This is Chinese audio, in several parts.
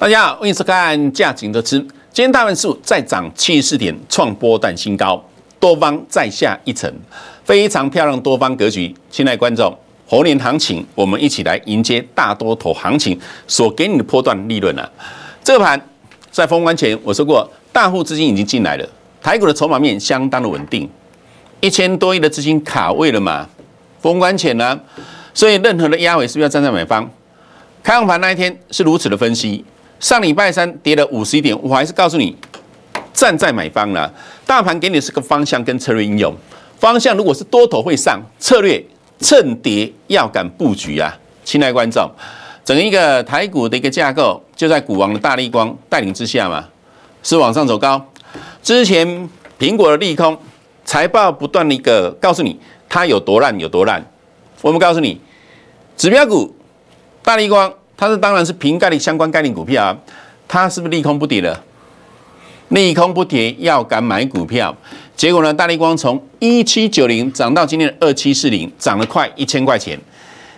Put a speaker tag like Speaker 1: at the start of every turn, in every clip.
Speaker 1: 大家好，欢迎收看《价情的吃》。今天大盘数再涨七十四点，创波段新高，多方再下一层，非常漂亮多方格局。亲爱观众，猴年行情，我们一起来迎接大多头行情所给你的波段利润啊！这个盘在封关前我说过，大户资金已经进来了，台股的筹码面相当的稳定，一千多亿的资金卡位了嘛？封关前呢，所以任何的压尾是不是要站在买方？开放盘那一天是如此的分析。上礼拜三跌了五十一点，我还是告诉你，站在买方了。大盘给你是个方向跟策略应用。方向如果是多头会上，策略趁跌要敢布局啊！亲爱观众，整一个台股的一个架构就在股王的大力光带领之下嘛，是往上走高。之前苹果的利空财报不断的一个告诉你它有多烂有多烂，我们告诉你指标股大力光。它是当然是瓶盖的相关概念股票啊，它是不是利空不跌了？利空不跌，要敢买股票。结果呢，大力光从一七九零涨到今天的二七四零，涨了快一千块钱。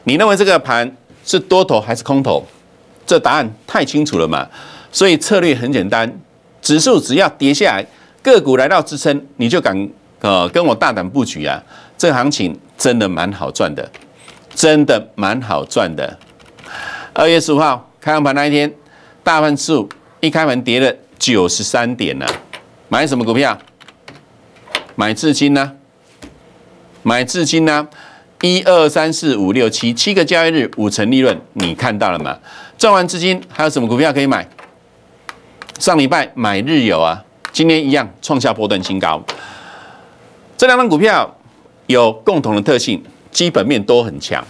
Speaker 1: 你认为这个盘是多头还是空头？这答案太清楚了嘛？所以策略很简单，指数只要跌下来，个股来到支撑，你就敢呃跟我大胆布局啊！这行情真的蛮好赚的，真的蛮好赚的。二月十五号开盘那一天，大盘数一开盘跌了九十三点呢。买什么股票？买至金呢？买至金呢？一二三四五六七，七个交易日五成利润，你看到了吗？赚完资金还有什么股票可以买？上礼拜买日友啊，今天一样创下波段新高。这两张股票有共同的特性，基本面都很强。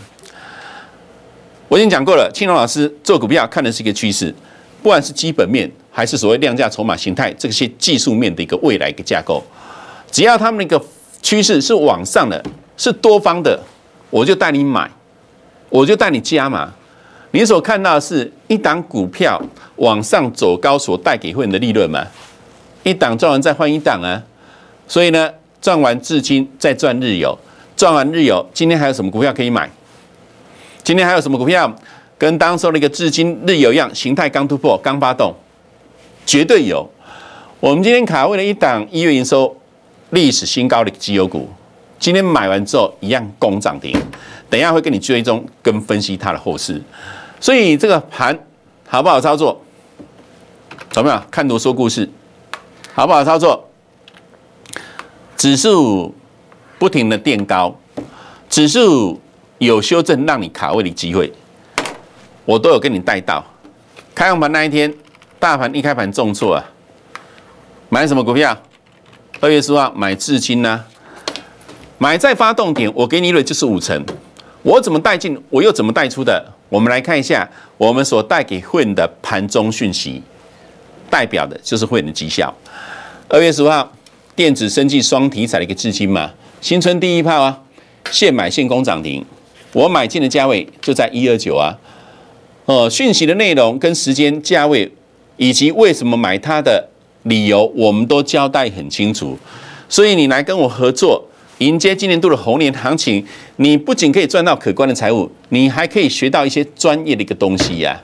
Speaker 1: 我已经讲过了，青龙老师做股票看的是一个趋势，不管是基本面还是所谓量价筹码形态这些技术面的一个未来一个架构，只要他们一个趋势是往上的，是多方的，我就带你买，我就带你加码。你所看到的是一档股票往上走高所带给你的利润嘛？一档赚完再换一档啊，所以呢，赚完资金再赚日游，赚完日游，今天还有什么股票可以买？今天还有什么股票跟当时那个至今日有样形态刚突破、刚发动，绝对有。我们今天卡位了一档一月营收历史新高的绩基股，今天买完之后一样攻涨停。等一下会跟你追踪跟分析它的后市，所以这个盘好不好操作？怎么样？看图说故事，好不好操作？指数不停的垫高，指数。有修正让你卡位的机会，我都有跟你带到。开盘那一天，大盘一开盘重挫啊，买什么股票？二月十五号买至今呢，买在发动点，我给你的就是五成。我怎么带进，我又怎么带出的？我们来看一下我们所带给会仁的盘中讯息，代表的就是慧的绩效。二月十五号，电子、生技双题材的一个至今嘛，新春第一炮啊，现买现攻涨停。我买进的价位就在一二九啊，呃，讯息的内容跟时间、价位以及为什么买它的理由，我们都交代很清楚。所以你来跟我合作，迎接今年度的猴年行情，你不仅可以赚到可观的财务，你还可以学到一些专业的一个东西呀。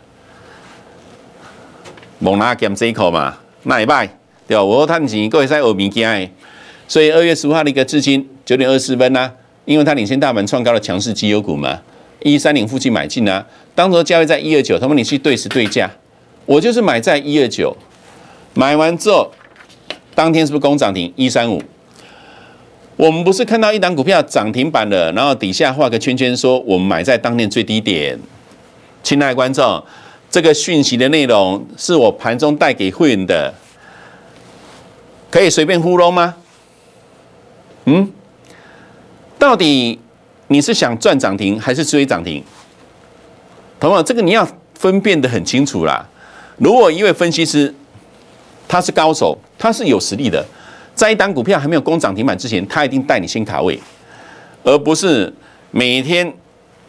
Speaker 1: 蒙拉甘这一口嘛，卖卖对吧？我探景各位在耳鸣机哎，所以二月十五号的一个至今九点二十分呢。因为它领先大盘创高的强势绩优股嘛，一三零附近买进啊，当时价位在一二九，他们你去对时对价，我就是买在一二九，买完之后，当天是不是攻涨停一三五？我们不是看到一档股票涨停板了，然后底下画个圈圈说我们买在当天最低点。亲爱的观众，这个讯息的内容是我盘中带给会员的，可以随便糊弄吗？嗯？到底你是想赚涨停还是追涨停，朋友，这个你要分辨的很清楚啦。如果一位分析师他是高手，他是有实力的，在一单股票还没有攻涨停板之前，他一定带你先卡位，而不是每天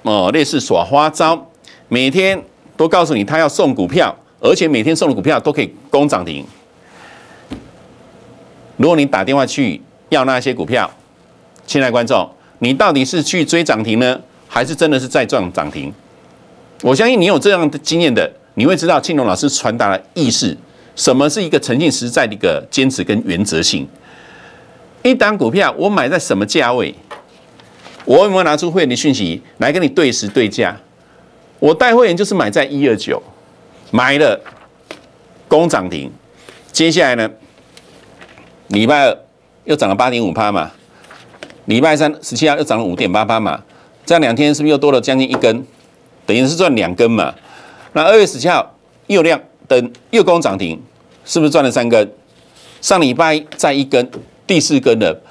Speaker 1: 哦，类似耍花招，每天都告诉你他要送股票，而且每天送的股票都可以攻涨停。如果你打电话去要那些股票，亲爱观众。你到底是去追涨停呢，还是真的是在撞涨停？我相信你有这样的经验的，你会知道庆隆老师传达的意思，什么是一个诚信实在的一个坚持跟原则性。一单股票我买在什么价位？我有没有拿出会员的讯息来跟你对时对价？我带会员就是买在一二九，买了攻涨停，接下来呢，礼拜二又涨了八点五趴嘛。礼拜三十七号又涨了五点八八嘛，这样两天是不是又多了将近一根？等于是赚两根嘛。那二月十七号又亮灯，又攻涨停，是不是赚了三根？上礼拜再一根，第四根了。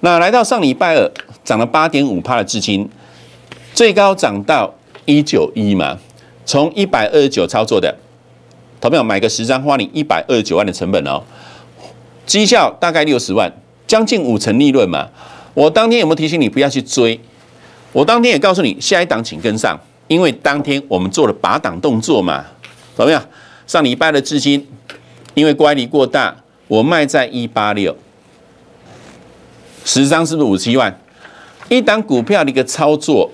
Speaker 1: 那来到上礼拜二涨了八点五帕的资金，最高涨到一九一嘛，从一百二十九操作的，投票买个十张花你一百二十九万的成本哦，绩效大概六十万，将近五成利润嘛。我当天有没有提醒你不要去追？我当天也告诉你下一档请跟上，因为当天我们做了拔档动作嘛，怎么样？上礼拜的资金因为乖离过大，我卖在一八六，十张是不是五七万？一档股票的一个操作，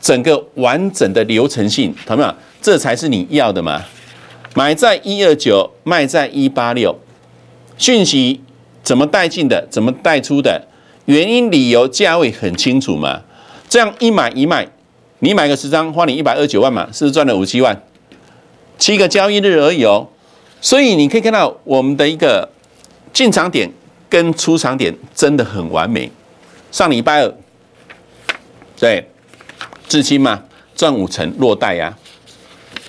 Speaker 1: 整个完整的流程性，懂没有？这才是你要的嘛？买在一二九，卖在一八六，讯息怎么带进的？怎么带出的？原因、理由、价位很清楚嘛？这样一买一卖，你买个十张，花你一百二九万嘛，是不是赚了五七万？七个交易日而已哦，所以你可以看到我们的一个进场点跟出场点真的很完美，上礼拜二，对，至今嘛赚五成，落袋呀。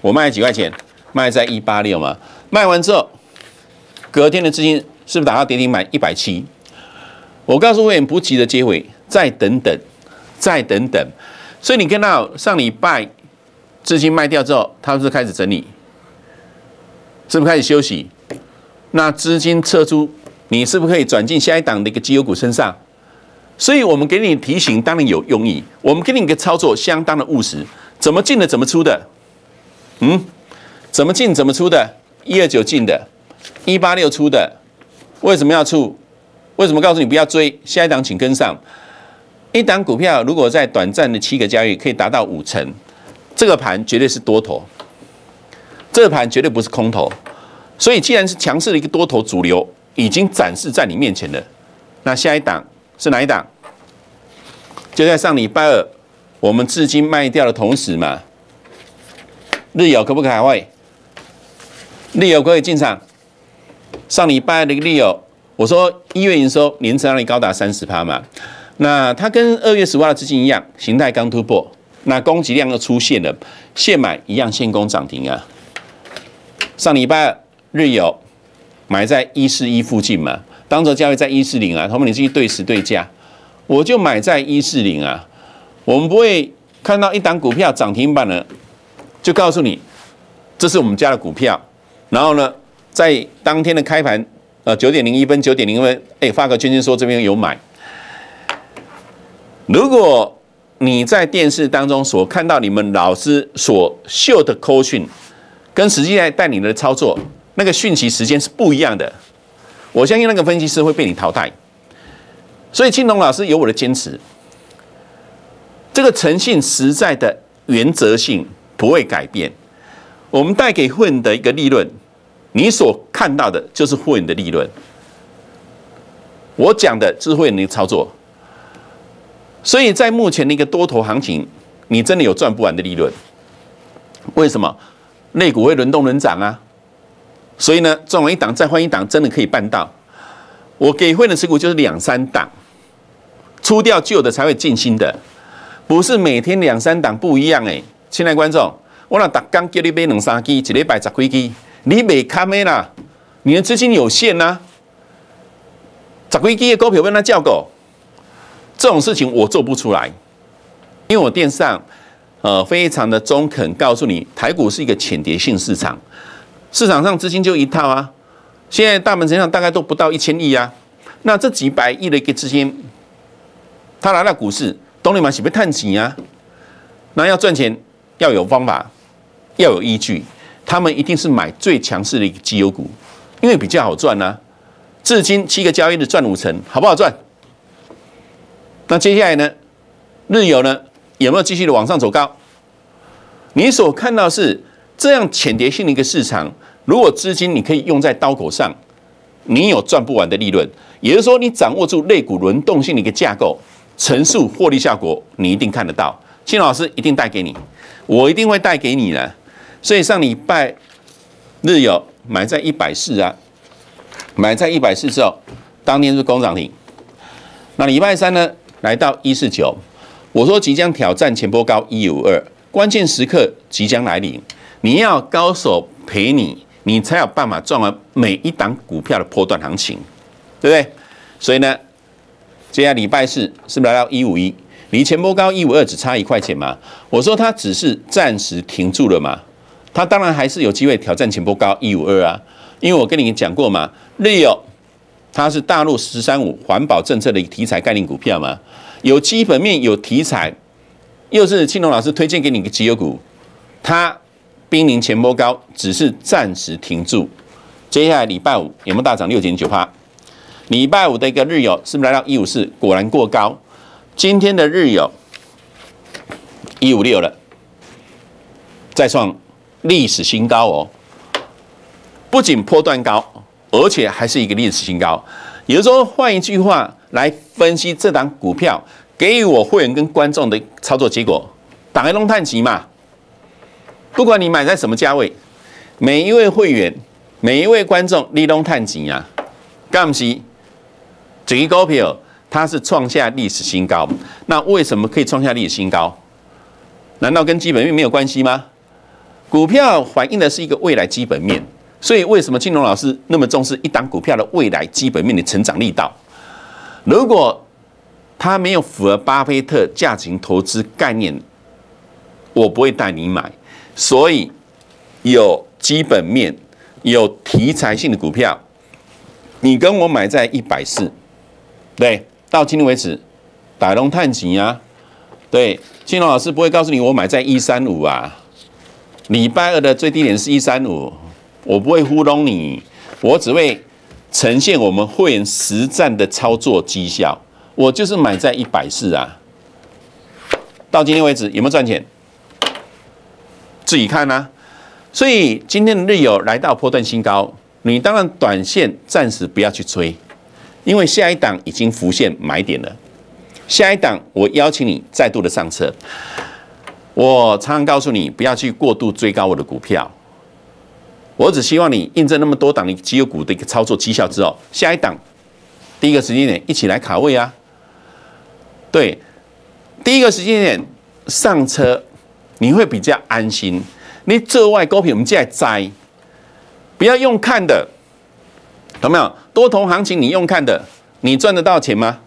Speaker 1: 我卖几块钱？卖在一八六嘛，卖完之后，隔天的资金是不是打到跌停买一百七？我告诉会员不急的接回，再等等，再等等。所以你看到上礼拜资金卖掉之后，它是开始整理，是不是开始休息？那资金撤出，你是不是可以转进下一档的一个绩优股身上？所以我们给你提醒，当然有用意。我们给你一个操作，相当的务实，怎么进的，怎么出的？嗯，怎么进，怎么出的？一、二、九进的，一、八、六出的。为什么要出？为什么告诉你不要追？下一档请跟上。一档股票如果在短暂的七个交易可以达到五成，这个盘绝对是多头，这盘绝对不是空头。所以既然是强势的一个多头主流已经展示在你面前了，那下一档是哪一档？就在上礼拜二，我们至今卖掉的同时嘛，日友可不可以还位？日友可以进场。上礼拜二的一个友。我说一月营收年增长率高达三十趴嘛，那它跟二月十八的资金一样，形态刚突破，那供给量又出现了，限买一样限供涨停啊。上礼拜日有买在一四一附近嘛，当着价位在一四零啊，同们你自己对时对价，我就买在一四零啊。我们不会看到一档股票涨停板了，就告诉你这是我们家的股票，然后呢，在当天的开盘。呃，九点零一分，九点零分，哎，发个圈圈说这边有买。如果你在电视当中所看到你们老师所秀的 c a call 训跟实际在带领的操作那个讯息时间是不一样的。我相信那个分析师会被你淘汰。所以青龙老师有我的坚持，这个诚信实在的原则性不会改变。我们带给混的一个利润。你所看到的就是汇人的利润。我讲的智慧的操作，所以在目前一个多头行情，你真的有赚不完的利润。为什么？内股会轮动轮涨啊！所以呢，赚完一档再换一档，真的可以办到。我给会人的持股就是两三档，出掉旧的才会进新的，不是每天两三档不一样哎。亲爱观众，我那大刚叫你买两三只，一礼拜十几只。你没卡咩啦？你的资金有限呐，杂龟鸡的股票问他叫狗，这种事情我做不出来，因为我电上，呃，非常的中肯告诉你，台股是一个浅跌性市场，市场上资金就一套啊，现在大门身上大概都不到一千亿啊，那这几百亿的一个资金，他来到股市，懂你吗？喜不探险啊？那要赚钱要有方法，要有依据。他们一定是买最强势的一个基优股，因为比较好赚呢。至今七个交易日赚五成，好不好赚？那接下来呢？日油呢有没有继续的往上走高？你所看到是这样潜跌性的一个市场。如果资金你可以用在刀口上，你有赚不完的利润。也就是说，你掌握住类股轮动性的一个架构，层数获利效果，你一定看得到。金老师一定带给你，我一定会带给你了。所以上礼拜日有买在一百四啊，买在一百四之后，当天是工涨停。那礼拜三呢，来到一四九，我说即将挑战前波高一五二，关键时刻即将来临，你要高手陪你，你才有办法赚完每一档股票的波段行情，对不对？所以呢，接下来礼拜四是不是来到一五一，离前波高一五二只差一块钱嘛？我说它只是暂时停住了嘛。他当然还是有机会挑战前波高一五二啊，因为我跟你讲过嘛，日友它是大陆十三五环保政策的一个题材概念股票嘛，有基本面有题材，又是青龙老师推荐给你个绩优股，它濒临前波高，只是暂时停住，接下来礼拜五有没有大涨六点九八？礼拜五的一个日友是不是来到一五四？果然过高，今天的日友一五六了，再创。历史新高哦，不仅破断高，而且还是一个历史新高。有就时候换一句话来分析这档股票，给予我会员跟观众的操作结果，打开龙探旗嘛。不管你买在什么价位，每一位会员、每一位观众，立龙探旗啊，干不起。这一高票它是创下历史新高。那为什么可以创下历史新高？难道跟基本面没有关系吗？股票反映的是一个未来基本面，所以为什么金龙老师那么重视一档股票的未来基本面的成长力道？如果它没有符合巴菲特价值投资概念，我不会带你买。所以有基本面、有题材性的股票，你跟我买在一百四，对，到今天为止，打龙探奇啊，对，金龙老师不会告诉你我买在一三五啊。礼拜二的最低点是一三五，我不会糊弄你，我只会呈现我们会员实战的操作绩效。我就是买在一百四啊，到今天为止有没有赚钱？自己看啊。所以今天的日友来到破段新高，你当然短线暂时不要去追，因为下一档已经浮现买点了。下一档我邀请你再度的上车。我常常告诉你，不要去过度追高我的股票。我只希望你印证那么多档的绩优股的一个操作绩效之后，下一档第一个时间点一起来卡位啊！对，第一个时间点上车，你会比较安心。你择外高品，我们进来摘，不要用看的，懂没有？多头行情你用看的，你赚得到钱吗？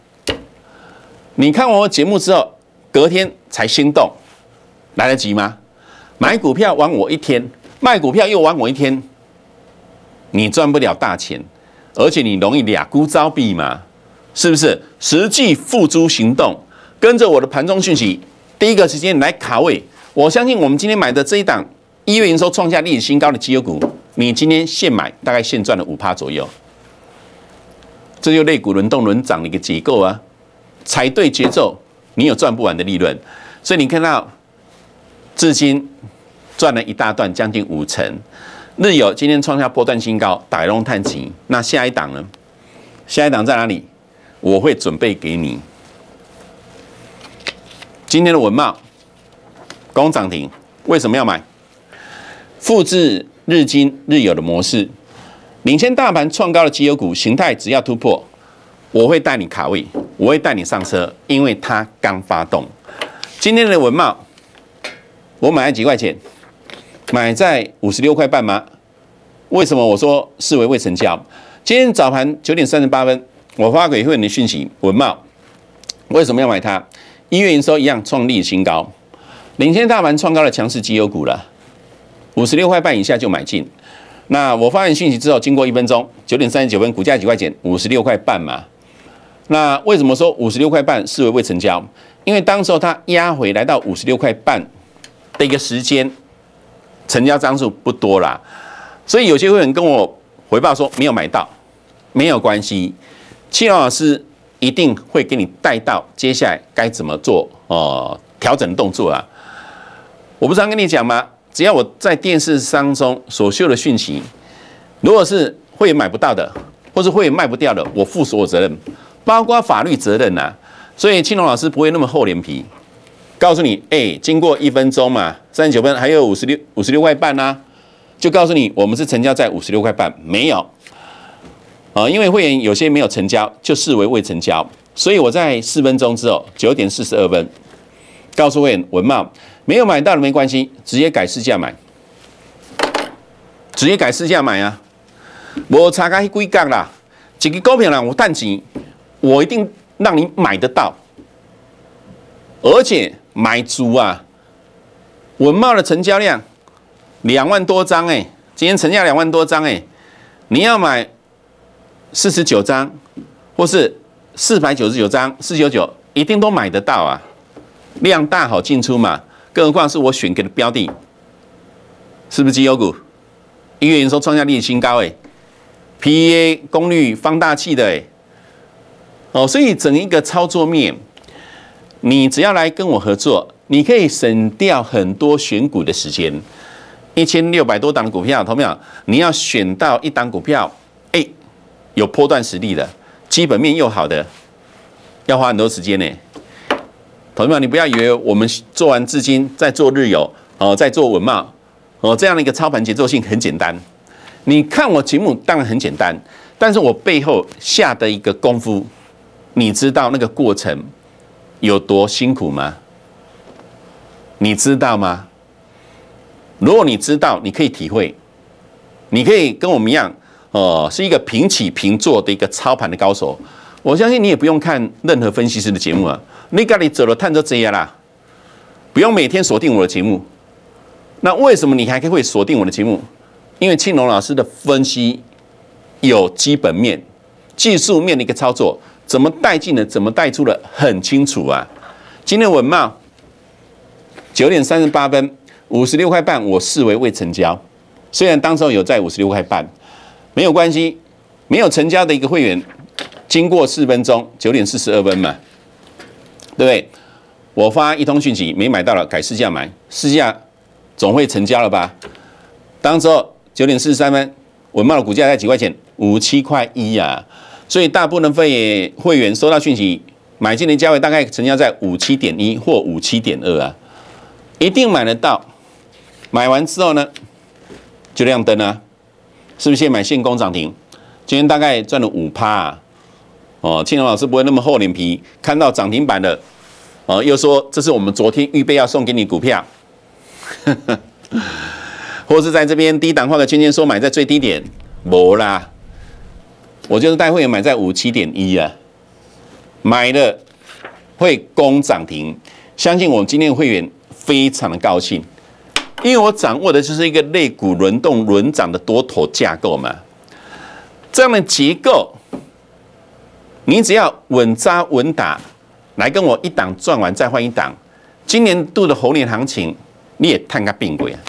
Speaker 1: 你看完我节目之后，隔天才心动。来得及吗？买股票玩我一天，卖股票又玩我一天，你赚不了大钱，而且你容易俩股招毙嘛？是不是？实际付诸行动，跟着我的盘中讯息，第一个时间来卡位。我相信我们今天买的这一档一月营收创下历史新高的基优股，你今天现买大概现赚了五趴左右，这就类股轮动轮涨的一个结构啊。踩对节奏，你有赚不完的利润。所以你看到。至今赚了一大段，将近五成。日友今天创下波段新高，打龙探底。那下一档呢？下一档在哪里？我会准备给你。今天的文茂，高涨停，为什么要买？复制日金、日友的模式，领先大盘创高的绩优股形态，只要突破，我会带你卡位，我会带你上车，因为它刚发动。今天的文茂。我买了几块钱，买在五十六块半吗？为什么我说视为未成交？今天早盘九点三十八分，我发给会员的讯息，文茂为什么要买它？一月营收一样创历史新高，领先大盘创高的强势绩优股了。五十六块半以下就买进。那我发完讯息之后，经过一分钟，九点三十九分，股价几块钱？五十六块半嘛。那为什么说五十六块半视为未成交？因为当时候它压回来到五十六块半。的一个时间，成交张数不多啦，所以有些会员跟我回报说没有买到，没有关系，青龙老师一定会给你带到接下来该怎么做哦调整动作啊！我不是常跟你讲吗？只要我在电视当中所秀的讯息，如果是会买不到的，或是会卖不掉的，我负所有责任，包括法律责任呐。所以青龙老师不会那么厚脸皮。告诉你，哎，经过一分钟嘛，三十九分还有五十六五十六块半呢，就告诉你，我们是成交在五十六块半，没有啊，因为会员有些没有成交，就视为未成交。所以我在四分钟之后，九点四十二分，告诉会员文茂，没有买到的没关系，直接改市价买，直接改市价买啊！我查看归格啦，这个股票啦，我但请，我一定让你买得到。而且买足啊，文茂的成交量两万多张哎，今天成交两万多张哎，你要买四十九张或是四百九十九张四九九，一定都买得到啊，量大好进出嘛，更何况是我选给的标的，是不是绩优股？因为有收创下历力新高哎，P A 功率放大器的哎，哦，所以整一个操作面。你只要来跟我合作，你可以省掉很多选股的时间。一千六百多档股票，同样你要选到一档股票，哎，有波段实力的，基本面又好的，要花很多时间呢。同学们，你不要以为我们做完资金再做日游哦，再做文贸哦，这样的一个操盘节奏性很简单。你看我节目当然很简单，但是我背后下的一个功夫，你知道那个过程。有多辛苦吗？你知道吗？如果你知道，你可以体会，你可以跟我们一样，哦，是一个平起平坐的一个操盘的高手。我相信你也不用看任何分析师的节目啊，你该你走了，探车职业啦，不用每天锁定我的节目。那为什么你还可以锁定我的节目？因为青龙老师的分析有基本面、技术面的一个操作。怎么带进的？怎么带出的？很清楚啊。今天文茂九点三十八分，五十六块半，我视为未成交。虽然当时候有在五十六块半，没有关系，没有成交的一个会员，经过四分钟，九点四十二分嘛，对不对？我发一通讯息，没买到了，改市价买，市价总会成交了吧？当时候九点四十三分，文茂的股价在几块钱？五七块一呀。所以大部分的会员收到讯息，买进的价位大概成交在五七点一或五七点二啊，一定买得到。买完之后呢，就亮灯啊，是不是现买现攻涨停？今天大概赚了五趴啊。哦，庆荣老师不会那么厚脸皮，看到涨停板的，哦，又说这是我们昨天预备要送给你股票，呵呵，或是在这边低档化的区天说买在最低点，没啦。我就是带会员买在五七点一啊，买了会攻涨停，相信我们今天会员非常的高兴，因为我掌握的就是一个类股轮动轮涨的多头架构嘛，这样的结构，你只要稳扎稳打来跟我一档赚完再换一档，今年度的猴年行情你也探个并轨啊，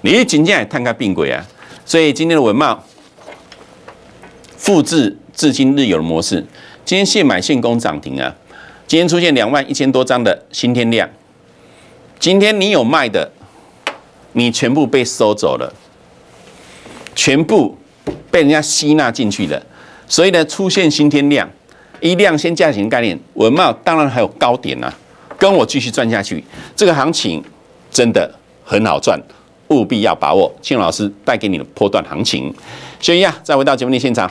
Speaker 1: 你一进进来探个并轨啊，所以今天的文茂。复制至今日有的模式，今天现买现供涨停啊！今天出现两万一千多张的新天量，今天你有卖的，你全部被收走了，全部被人家吸纳进去了。所以呢，出现新天量，一量先价行概念，文茂当然还有高点啊，跟我继续赚下去。这个行情真的很好赚，务必要把握。庆老师带给你的波段行情，小一啊，再回到节目的现场。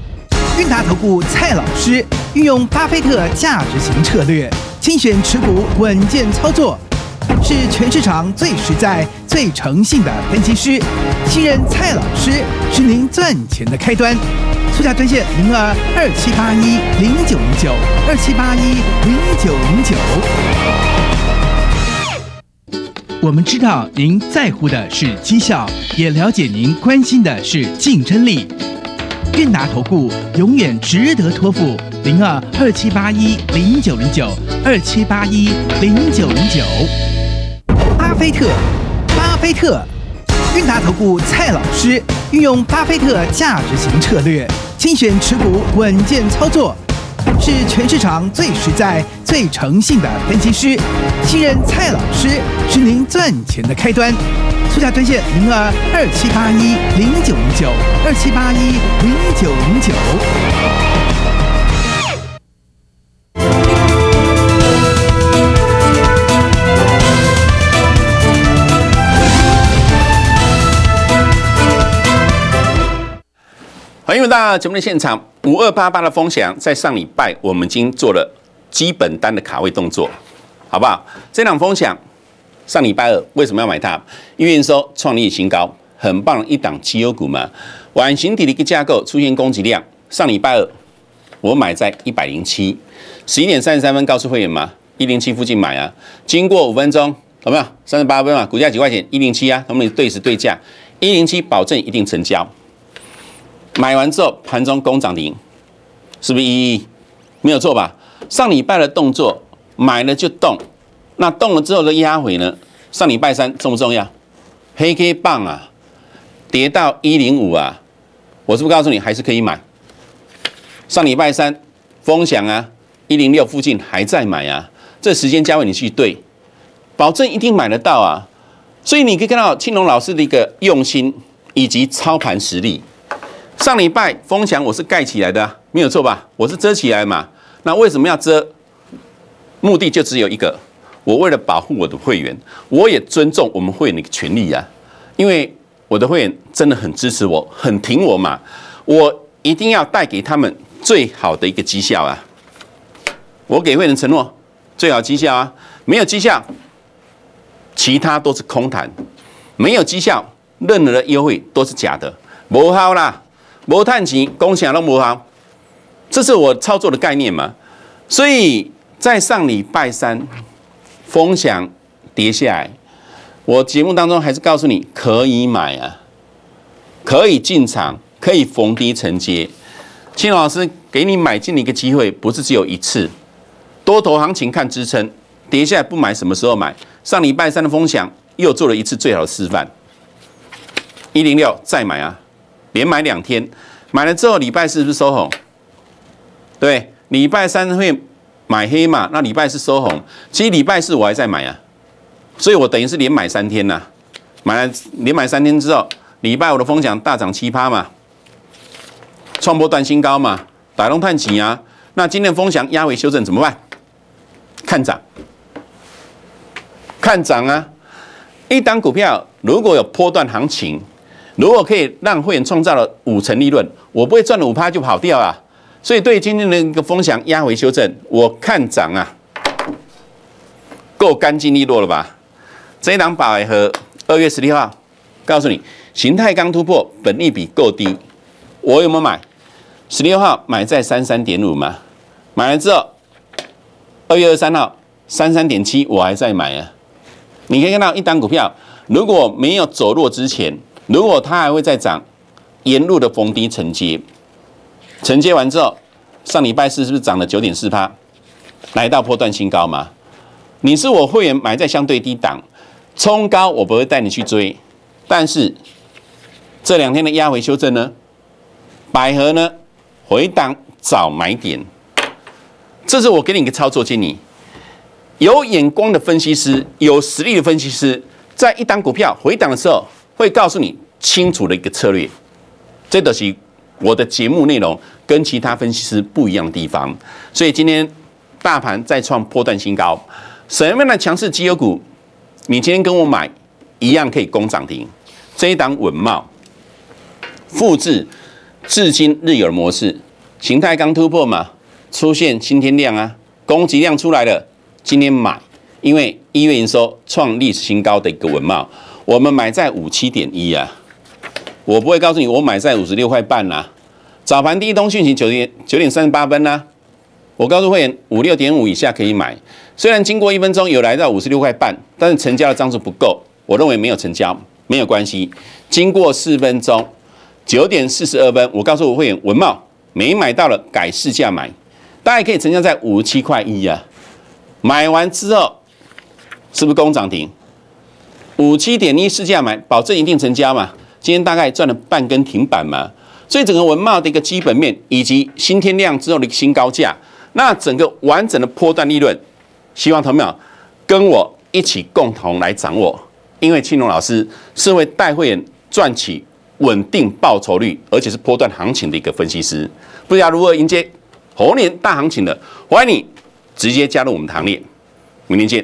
Speaker 2: 韵达投顾蔡老师运用巴菲特价值型策略，精选持股稳健操作，是全市场最实在、最诚信的分析师。新任蔡老师是您赚钱的开端。速价专线，零二二七八一零九零九二七八一零九零九。我们知道您在乎的是绩效，也了解您关心的是竞争力。韵达投顾永远值得托付，零二二七八一零九零九二七八一零九零九。巴菲特，巴菲特，韵达投顾蔡老师运用巴菲特价值型策略精选持股稳健操作。是全市场最实在、最诚信的分析师，信任蔡老师是您赚钱的开端。速价专线：零二二七八一零九零九二七八一零九零九。
Speaker 1: 欢迎各位到节目现场。五二八八的风险，在上礼拜我们已经做了基本单的卡位动作，好不好？这档风险上礼拜二为什么要买它？因为说创立新高，很棒一档绩优股嘛。晚形底的一个架构出现攻给量，上礼拜二我买在一百零七，十一点三十三分告诉会员嘛，一零七附近买啊。经过五分钟有没有？三十八分啊，股价几块钱？一零七啊，我们对时对价，一零七保证一定成交。买完之后，盘中攻涨停，是不是一没有错吧？上礼拜的动作买了就动，那动了之后的压回呢？上礼拜三重不重要？黑 K 棒啊，跌到一零五啊，我是不是告诉你还是可以买。上礼拜三风翔啊，一零六附近还在买啊，这时间价位你去对，保证一定买得到啊！所以你可以看到青龙老师的一个用心以及操盘实力。上礼拜封墙我是盖起来的，没有错吧？我是遮起来嘛。那为什么要遮？目的就只有一个，我为了保护我的会员，我也尊重我们会员的权利呀。因为我的会员真的很支持我，很挺我嘛。我一定要带给他们最好的一个绩效啊！我给会员承诺最好绩效啊，没有绩效，其他都是空谈。没有绩效，任何的优惠都是假的，不好啦。磨探情，共享都磨好，这是我操作的概念嘛？所以在上礼拜三，风翔跌下来，我节目当中还是告诉你可以买啊，可以进场，可以逢低承接。青老师给你买进的一个机会，不是只有一次。多头行情看支撑，跌下来不买，什么时候买？上礼拜三的风翔又做了一次最好的示范，一零六再买啊。连买两天，买了之后礼拜四是不是收红？对，礼拜三会买黑马，那礼拜四收红。其实礼拜四我还在买啊，所以我等于是连买三天呐。买了连买三天之后，礼拜五的风险大涨七趴嘛，创波段新高嘛，打龙探起啊。那今天风险压回修正怎么办？看涨，看涨啊！一档股票如果有波段行情。如果可以让会员创造了五成利润，我不会赚了五趴就跑掉啊！所以对今天的一个风向压回修正，我看涨啊，够干净利落了吧？这一档百合，二月十六号，告诉你形态刚突破，本一比够低，我有没有买？十六号买在三三点五嘛，买了之后，二月二三号三三点七，我还在买啊！你可以看到一档股票如果没有走弱之前。如果它还会再涨，沿路的逢低承接，承接完之后，上礼拜四是不是涨了九点四趴，来到破断新高嘛？你是我会员买在相对低档，冲高我不会带你去追，但是这两天的压回修正呢，百合呢回档找买点，这是我给你一个操作建议。有眼光的分析师，有实力的分析师，在一档股票回档的时候。会告诉你清楚的一个策略，这都是我的节目内容跟其他分析师不一样的地方。所以今天大盘再创破段新高，什么样的强势绩优股，你今天跟我买一样可以攻涨停。这一档稳帽，复制至今日有模式，形态刚突破嘛，出现新天量啊，供给量出来了，今天买，因为一月营收创历史新高的一个稳帽。我们买在五七点一啊，我不会告诉你我买在五十六块半啦。早盘第一通讯行九点九点三十八分呢，我告诉会员五六点五以下可以买。虽然经过一分钟有来到五十六块半，但是成交的张数不够，我认为没有成交，没有关系。经过四分钟九点四十二分，我告诉我会员文茂没买到了，改市价买，大概可以成交在五十七块一啊。买完之后，是不是攻涨停？五七点一市价买，保证一定成交嘛。今天大概赚了半根停板嘛。所以整个文茂的一个基本面，以及新天亮之后的新高价，那整个完整的波段利润，希望同友们跟我一起共同来掌握。因为青龙老师是为带会员赚取稳定报酬率，而且是波段行情的一个分析师。不知道如何迎接猴年大行情的，欢迎直接加入我们行列。明天见。